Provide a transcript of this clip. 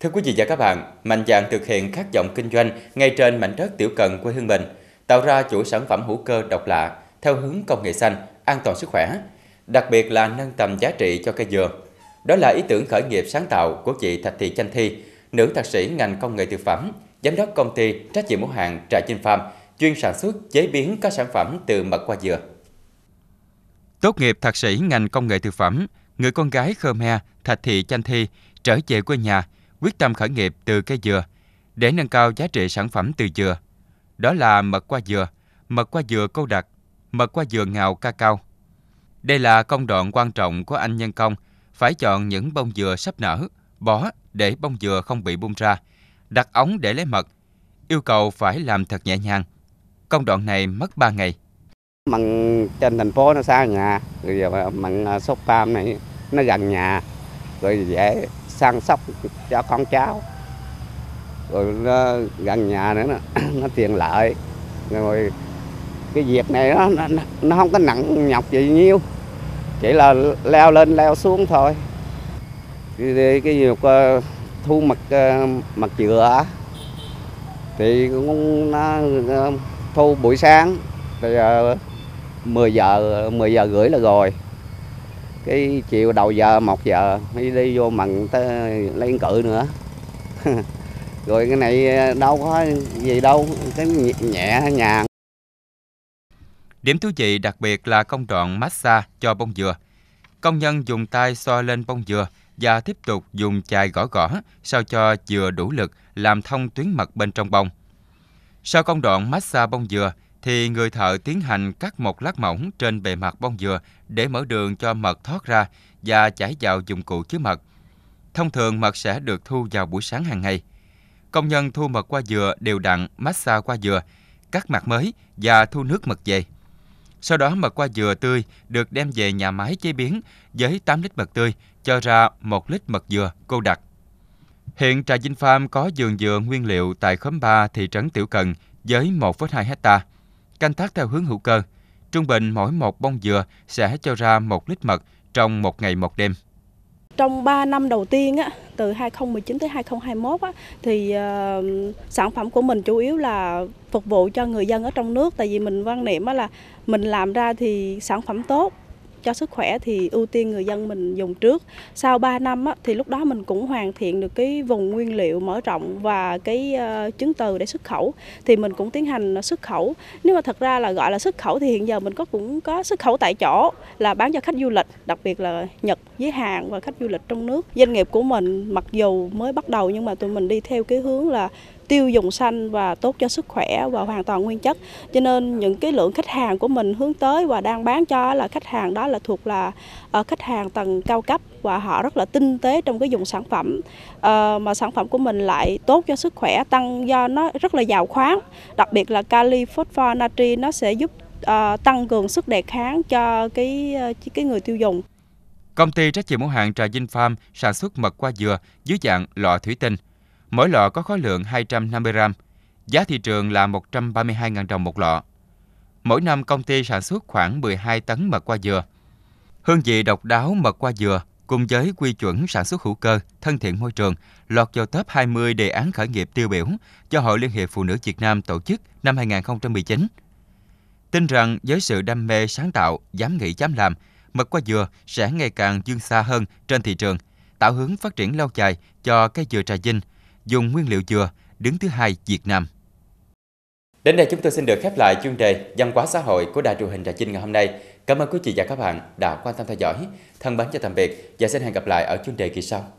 Thưa quý vị và các bạn, mạnh dạn thực hiện các dòng kinh doanh ngay trên mảnh đất tiểu cần quê hương mình, tạo ra chuỗi sản phẩm hữu cơ độc lạ theo hướng công nghệ xanh, an toàn sức khỏe, đặc biệt là nâng tầm giá trị cho cây dừa. Đó là ý tưởng khởi nghiệp sáng tạo của chị Thạch Thị Chanh Thi, nữ thạc sĩ ngành công nghệ thực phẩm, giám đốc công ty trách nhiệm hữu hạn Trà Chinh Farm, chuyên sản xuất chế biến các sản phẩm từ mật qua dừa. Tốt nghiệp thạc sĩ ngành công nghệ thực phẩm, người con gái Khmer Thạch Thị Chanh Thi trở về quê nhà quyết tâm khởi nghiệp từ cây dừa để nâng cao giá trị sản phẩm từ dừa. Đó là mật qua dừa, mật qua dừa câu đặc, mật qua dừa ngào ca cao. Đây là công đoạn quan trọng của anh nhân công, phải chọn những bông dừa sắp nở, bó để bông dừa không bị bung ra, đặt ống để lấy mật. Yêu cầu phải làm thật nhẹ nhàng. Công đoạn này mất 3 ngày. Mận trên thành phố nó xa nhà, rồi mận sốt palm này nó gần nhà, rồi dễ săn sóc cho con cháu rồi nó gần nhà nữa nó, nó tiện lợi rồi cái việc này nó, nó, nó không có nặng nhọc gì nhiêu chỉ là leo lên leo xuống thôi cái, cái việc ờ, thu mật uh, mật dừa thì cũng nó thu buổi sáng bây ờ, giờ 10 giờ 10 giờ rưỡi là rồi cái chiều đầu giờ một giờ mới đi vô mần tới lấy cự nữa rồi cái này ờ, đâu có gì đâu cái nhẹ nhàng điểm thú vị đặc biệt là công đoạn massage cho bông dừa công nhân dùng tay xoa lên bông dừa và tiếp tục dùng chài gõ gõ sao cho dừa đủ lực làm thông tuyến mật bên trong bông sau công đoạn massage bông dừa thì người thợ tiến hành cắt một lát mỏng trên bề mặt bông dừa để mở đường cho mật thoát ra và chảy vào dụng cụ chứa mật. Thông thường mật sẽ được thu vào buổi sáng hàng ngày. Công nhân thu mật qua dừa đều đặn, massage qua dừa, cắt mặt mới và thu nước mật về. Sau đó mật qua dừa tươi được đem về nhà máy chế biến với 8 lít mật tươi cho ra 1 lít mật dừa cô đặc. Hiện Trà Vinh Farm có vườn dừa nguyên liệu tại khóm 3 thị trấn Tiểu Cần với 1,2 hectare canh tác theo hướng hữu cơ. Trung bình mỗi một bông dừa sẽ cho ra một lít mật trong một ngày một đêm. Trong 3 năm đầu tiên á, từ 2019 tới 2021 á, thì ờ, sản phẩm của mình chủ yếu là phục vụ cho người dân ở trong nước tại vì mình quan niệm á là mình làm ra thì sản phẩm tốt cho sức khỏe thì ưu tiên người dân mình dùng trước. Sau 3 năm á, thì lúc đó mình cũng hoàn thiện được cái vùng nguyên liệu mở rộng và cái uh, chứng từ để xuất khẩu thì mình cũng tiến hành ờ, xuất khẩu. Nếu mà thật ra là gọi là xuất khẩu thì hiện giờ mình có cũng có xuất khẩu tại chỗ là bán cho khách du lịch, đặc biệt là Nhật với Hàn và khách du lịch trong nước. Doanh nghiệp của mình mặc dù mới bắt đầu nhưng mà tụi mình đi theo cái hướng là tiêu dùng xanh và tốt cho sức khỏe và hoàn toàn nguyên chất. Cho nên những cái lượng khách hàng của mình hướng tới và đang bán cho là khách hàng đó là thuộc là ờ, khách hàng tầng cao cấp và họ rất là tinh tế trong cái dùng sản phẩm à, mà sản phẩm của mình lại tốt cho sức khỏe tăng do nó rất là giàu khoáng đặc biệt là kali phosphor natri nó sẽ giúp à, tăng cường sức đề kháng cho cái cái người tiêu dùng Công ty trách nhiệm hữu hạn Trà Vinh Farm sản xuất mật qua dừa dưới dạng lọ thủy tinh mỗi lọ có khối lượng 250 gram, giá thị trường là 132.000 đồng một lọ. Mỗi năm công ty sản xuất khoảng 12 tấn mật qua dừa. Hương vị độc đáo mật qua dừa cùng với quy chuẩn sản xuất hữu cơ, thân thiện môi trường, lọt vào top 20 đề án khởi nghiệp tiêu biểu do Hội Liên hiệp Phụ nữ Việt Nam tổ chức năm 2019. Tin rằng với sự đam mê sáng tạo, dám nghĩ dám làm, mật qua dừa sẽ ngày càng dương xa hơn trên thị trường, tạo hướng phát triển lâu dài cho cây dừa trà vinh – dùng nguyên liệu dừa, đứng thứ hai Việt Nam. Đến đây chúng tôi xin được khép lại chuyên đề văn hóa xã hội của đài truyền hình Trà Vinh ngày hôm nay. Cảm ơn quý vị và các bạn đã quan tâm theo dõi. Thân mến chào tạm biệt và xin hẹn gặp lại ở chuyên đề kỳ sau.